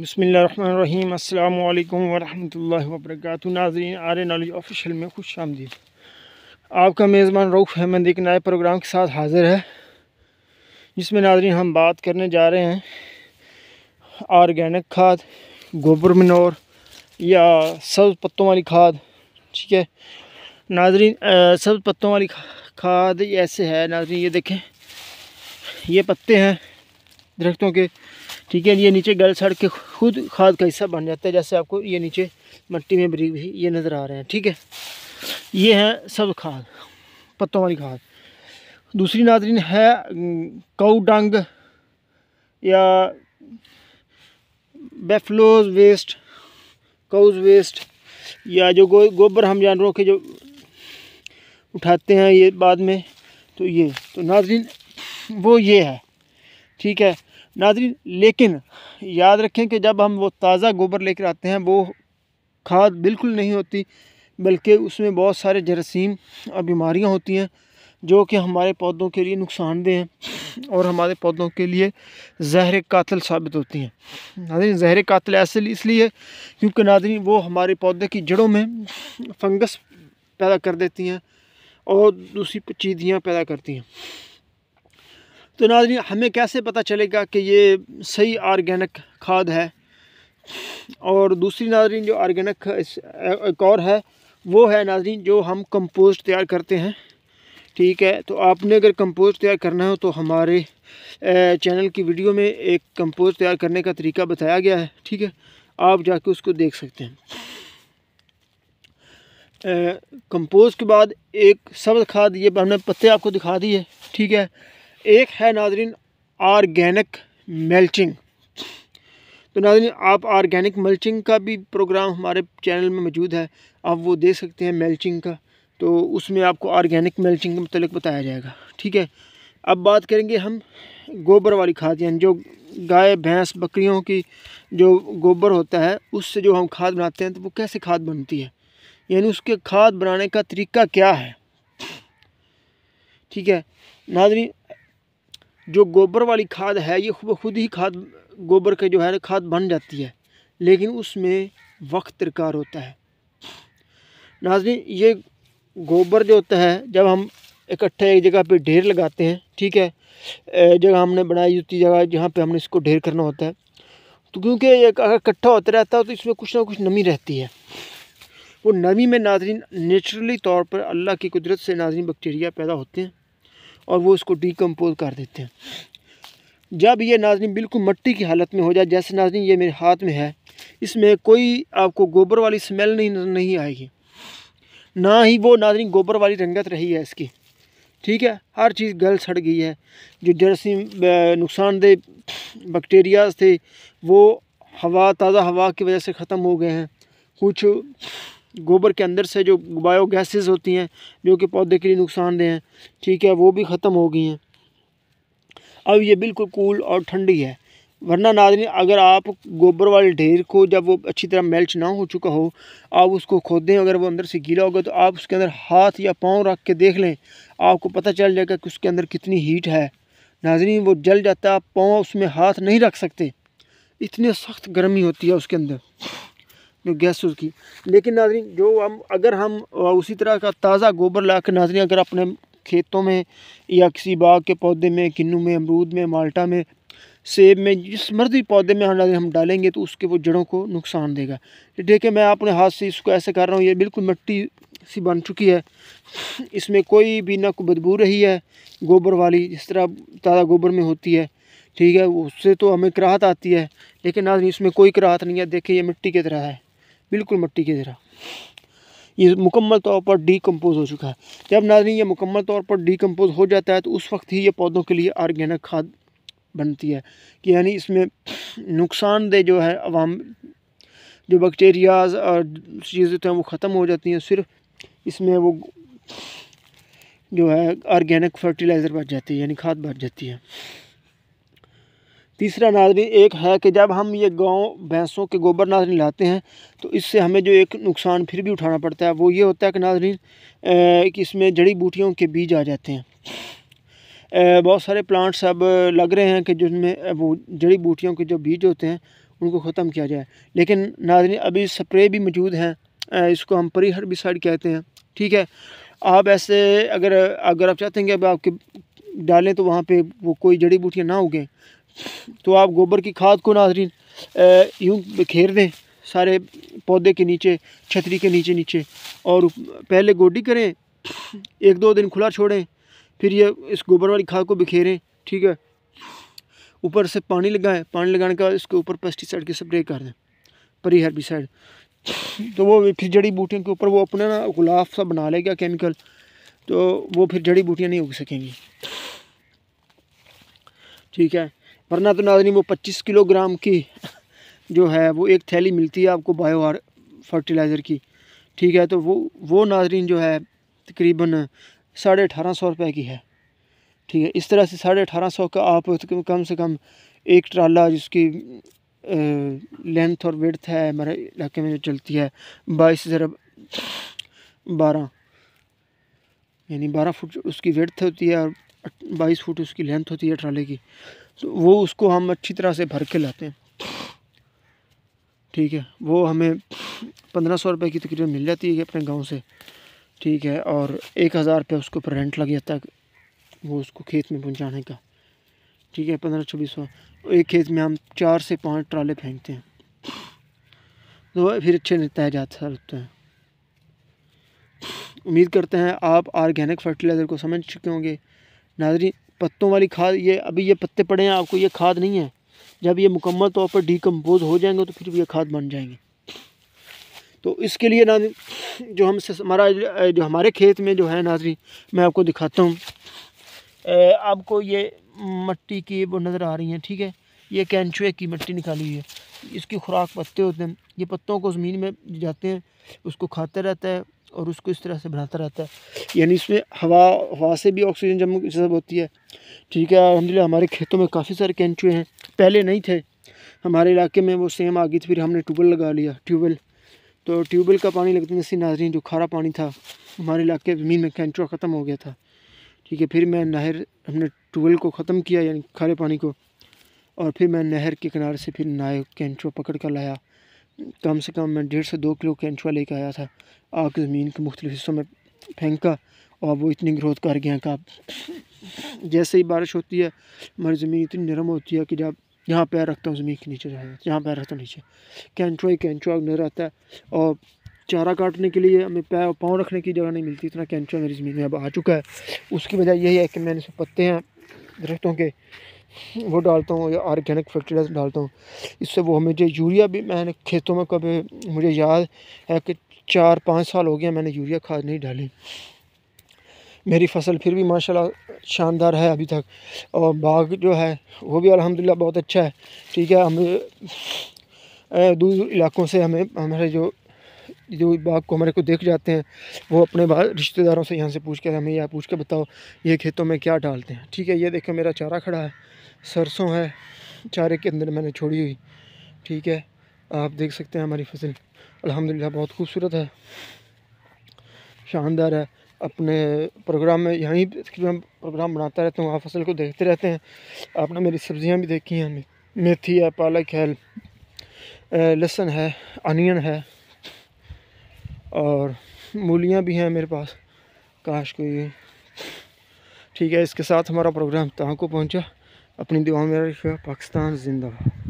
बसमीम् अल्लाम वरहमल वबरक नाजरीन आर नॉलेज ऑफिशियल में खुश आमदी आपका मेज़बान रऊफ़ अहमद एक नए प्रोग्राम के साथ हाज़िर है जिसमें नाजरीन हम बात करने जा रहे हैं आर्गेनिक खाद गोबर मनोर या सब्ज़ पत्तों वाली खाद ठीक है नाजरीन सब्ज़ पत्तों वाली खाद ऐसे है नाजरीन ये देखें ये पत्ते हैं दरख्तों के ठीक है ये नीचे गल सड़ के खुद खाद का हिस्सा बन जाता है जैसे आपको ये नीचे मट्टी में बरी भी ये नज़र आ रहे हैं ठीक है ये है सब खाद पत्तों वाली खाद दूसरी नादरीन है काऊ डंग या बेफलोज वेस्ट काउज वेस्ट या जो गो, गोबर हम जानवरों के जो उठाते हैं ये बाद में तो ये तो नाजरीन वो ये है ठीक है नाजरीन लेकिन याद रखें कि जब हम वो ताज़ा गोबर लेकर आते हैं वो खाद बिल्कुल नहीं होती बल्कि उसमें बहुत सारे जरासीम और बीमारियाँ होती हैं जो कि हमारे पौधों के लिए नुकसानदेह हैं और हमारे पौधों के लिए जहर कातल साबित होती हैं नाजरीन जहर कातल ऐसे इसलिए क्योंकि नाजरीन वो हमारे पौधे की जड़ों में फंगस पैदा कर देती हैं और दूसरी पचीदियाँ पैदा करती हैं तो नाजरी हमें कैसे पता चलेगा कि ये सही आर्गेनिक खाद है और दूसरी नाजरीन जो आर्गेनिक एक और है वो है नाजरीन जो हम कंपोस्ट तैयार करते हैं ठीक है तो आपने अगर कंपोस्ट तैयार करना हो तो हमारे चैनल की वीडियो में एक कंपोस्ट तैयार करने का तरीका बताया गया है ठीक है आप जाके उसको देख सकते हैं कंपोस्ट के बाद एक सब्ज खाद ये हमने पत्ते आपको दिखा दी है ठीक है एक है नाजरीन आर्गेनिक मेल्चिंग तो नाजरीन आप आर्गेनिक मल्चिंग का भी प्रोग्राम हमारे चैनल में मौजूद है आप वो देख सकते हैं मेल्चिंग का तो उसमें आपको आर्गेनिक मेल्चिंग के मतलब बताया जाएगा ठीक है अब बात करेंगे हम गोबर वाली खाद यानी जो गाय भैंस बकरियों की जो गोबर होता है उससे जो हम खाद बनाते हैं तो वो कैसे खाद बनती है यानी उसके खाद बनाने का तरीका क्या है ठीक है नाजरी जो गोबर वाली खाद है ये खुद ही खाद गोबर के जो है खाद बन जाती है लेकिन उसमें वक्त दरकार होता है नाजनी ये गोबर जो होता है जब हम इकट्ठा एक जगह पे ढेर लगाते हैं ठीक है जगह हमने बनाई होती जगह जहाँ पे हमने इसको ढेर करना होता है तो क्योंकि ये अगर इकट्ठा होता रहता है तो इसमें कुछ ना कुछ नमी रहती है वो नमी में नाजरीन नेचुरली तौर पर अल्लाह की कुदरत से नाजरीन बैक्टीरिया पैदा होते हैं और वो उसको डिकम्पोज कर देते हैं जब ये नाजनी बिल्कुल मट्टी की हालत में हो जाए जैसे नाजनी ये मेरे हाथ में है इसमें कोई आपको गोबर वाली स्मेल नहीं नहीं आएगी ना ही वो नाजनी गोबर वाली रंगत रही है इसकी ठीक है हर चीज़ गल सड़ गई है जो जरसीम नुकसानदेह बैक्टीरियाज थे वो हवा ताज़ा हवा की वजह से ख़त्म हो गए हैं कुछ गोबर के अंदर से जो बायो गैसेज होती हैं जो कि पौधे के लिए नुकसानदेह हैं ठीक है वो भी ख़त्म हो गई हैं अब ये बिल्कुल कूल और ठंडी है वरना नादरी अगर आप गोबर वाले ढेर को जब वो अच्छी तरह मेल्च ना हो चुका हो आप उसको खोदें अगर वो अंदर से गीला होगा तो आप उसके अंदर हाथ या पाँव रख के देख लें आपको पता चल जाएगा कि उसके अंदर कितनी हीट है नाजरीन वो जल जाता है आप पाँव उसमें हाथ नहीं रख सकते इतनी सख्त गर्मी होती है उसके अंदर गैस की लेकिन नाजरीन जो हम अगर हम उसी तरह का ताज़ा गोबर ला कर नाजरी अगर अपने खेतों में या किसी बाग के पौधे में किन्नू में अमरूद में माल्टा में सेब में जिस मर्जी पौधे में हम हम डालेंगे तो उसके वो जड़ों को नुकसान देगा देखिए मैं अपने हाथ से इसको ऐसे कर रहा हूँ ये बिल्कुल मिट्टी सी बन चुकी है इसमें कोई भी ना कोई बदबू रही है गोबर वाली जिस तरह ताज़ा गोबर में होती है ठीक है उससे तो हमें कराहत आती है लेकिन आज इसमें कोई कराहत नहीं है देखिए ये मिट्टी की तरह है बिल्कुल मट्टी की तरह ये मुकम्मल तौर पर डीकम्पोज हो चुका है जब नाजरी ये मुकम्मल तौर पर डीकम्पोज हो जाता है तो उस वक्त ही ये पौधों के लिए आर्गेनिक खाद बनती है कि यानी इसमें नुकसानदेह जो है अवाम जो बैक्टीरियाज और चीज़ें तो हैं वो ख़त्म हो जाती हैं सिर्फ इसमें वो जो है आर्गेनिक फर्टिलाइज़र बच जाती है यानी खाद बच जाती है तीसरा नाजरी एक है कि जब हम ये गांव भैंसों के गोबर नाजरी लाते हैं तो इससे हमें जो एक नुकसान फिर भी उठाना पड़ता है वो ये होता है कि नाजरीन कि इसमें जड़ी बूटियों के बीज आ जाते हैं बहुत सारे प्लांट्स अब लग रहे हैं कि जिनमें वो जड़ी बूटियों के जो बीज होते हैं उनको ख़त्म किया जाए लेकिन नाजरीन अभी स्प्रे भी मौजूद हैं इसको हम परी साइड कहते हैं ठीक है आप ऐसे अगर अगर आप चाहते हैं कि अब आपके डालें तो वहाँ पे वो कोई जड़ी बूटियाँ ना उगें तो आप गोबर की खाद को नाजरीन यूँ बिखेर दें सारे पौधे के नीचे छतरी के नीचे नीचे और पहले गोडी करें एक दो दिन खुला छोड़ें फिर ये इस गोबर वाली खाद को बिखेरें ठीक है ऊपर से पानी लगाएं पानी लगाने का इसके ऊपर पेस्टिसाइड के स्प्रे कर दें परी हर्बिसाइड तो वो फिर जड़ी बूटियों के ऊपर वो अपना ना गुलाफ सा बना लेगा केमिकल तो वो फिर जड़ी बूटियाँ नहीं उग सकेंगी ठीक है वरना तो नाजनी वो पच्चीस किलोग्राम की जो है वो एक थैली मिलती है आपको बायो आर फर्टिलाइज़र की ठीक है तो वो वो नाजरीन जो है तकरीबन साढ़े अठारह सौ रुपये की है ठीक है इस तरह से साढ़े अठारह सौ का आप कम से कम एक ट्राला जिसकी लेंथ और वेड़थ है हमारे इलाके में जो चलती है बाईस हज़ार बारह यानी बारह फुट उसकी वेड़थ होती है और बाईस फुट उसकी लेंथ होती है ट्राले की तो वो उसको हम अच्छी तरह से भर के लाते हैं ठीक है वो हमें पंद्रह सौ रुपये की तकरीबन मिल जाती है अपने गांव से ठीक है और एक हज़ार रुपये उसके ऊपर रेंट लग जाता है वो उसको खेत में पहुँचाने का ठीक है पंद्रह छब्बीस सौ एक खेत में हम चार से पाँच ट्राले फेंकते हैं तो फिर अच्छे नेता जाता होते हैं उम्मीद करते हैं आप आर्गेनिक फर्टिलाइज़र को समझ चुके होंगे नाजरी पत्तों वाली खाद ये अभी ये पत्ते पड़े हैं आपको ये खाद नहीं है जब ये मुकम्मल तौर पर डिकम्पोज हो जाएंगे तो फिर ये खाद बन जाएंगे तो इसके लिए ना जो हमसे हमारा जो हमारे खेत में जो है नाजरी मैं आपको दिखाता हूँ आपको ये मिट्टी की वो नज़र आ रही हैं ठीक है ये कैंचुए की मिट्टी निकाली हुई है इसकी खुराक पत्ते होते हैं ये पत्तों को ज़मीन में जाते हैं उसको खाते रहता है और उसको इस तरह से बढ़ाता रहता है यानी इसमें हवा हवा से भी ऑक्सीजन जम जब होती है ठीक है अलहमदिल्ला हमारे खेतों में काफ़ी सारे कैंचुए हैं पहले नहीं थे हमारे इलाके में वो सेम आ गई थी फिर हमने ट्यूबवेल लगा लिया ट्यूबवेल तो ट्यूबवेल का पानी लगता जैसे नाजरीन जो खारा पानी था हमारे इलाके ज़मीन में कैंचुआ ख़त्म हो गया था ठीक है फिर मैं नहर हमने ट्यूबवेल को ख़त्म किया यानी खारे पानी को और फिर मैं नहर के किनारे से फिर नाय कैंचुआ पकड़ कर लाया कम से कम मैं डेढ़ से दो किलो कैंचुआ लेकर आया था आग ज़मीन के मुख्तलिफ हिस्सों में फेंका और वो इतनी ग्रोथ कर गया कि आप जैसे ही बारिश होती है हमारी ज़मीन इतनी नरम होती है कि जब यहाँ पैर रखता हूँ ज़मीन के नीचे जाए जाता यहाँ पैर रखता हूँ नीचे कैंचुआ ही कैंचुआ नजर आता है और चारा काटने के लिए हमें पैर पाँव रखने की जगह नहीं मिलती इतना कैंचुआ मेरी ज़मीन में अब आ चुका है उसकी वजह यही है कि मैंने पत्ते हैं दरख्तों के वो डालता हूँ या आर्गेनिक फर्टिलाइज़र डालता हूँ इससे वो मुझे यूरिया भी मैंने खेतों में कभी मुझे याद है कि चार पाँच साल हो गया मैंने यूरिया खाद नहीं डाली मेरी फसल फिर भी माशाल्लाह शानदार है अभी तक और बाग जो है वो भी अल्हम्दुलिल्लाह बहुत अच्छा है ठीक है हम दूर इलाकों से हमें हमारे जो जो बाग को हमारे को देख जाते हैं वो अपने रिश्तेदारों से यहाँ से पूछ कर हमें यह पूछ के बताओ ये खेतों में क्या डालते हैं ठीक है ये देखें मेरा चारा खड़ा है सरसों है चारे के अंदर मैंने छोड़ी हुई ठीक है आप देख सकते हैं हमारी फसल अल्हम्दुलिल्लाह बहुत खूबसूरत है शानदार है अपने प्रोग्राम में यहीं तकरीबन प्रोग्राम बनाता रहता हूँ आप फसल को देखते रहते हैं आपने मेरी सब्ज़ियाँ भी देखी हैं मेथी है पालक है लहसन है अनियन है और मूलियाँ भी हैं मेरे पास काश कोई ठीक है इसके साथ हमारा प्रोग्राम तहाँ को पहुँचा अपनी दुआ में रखिएगा पाकिस्तान जिंदा।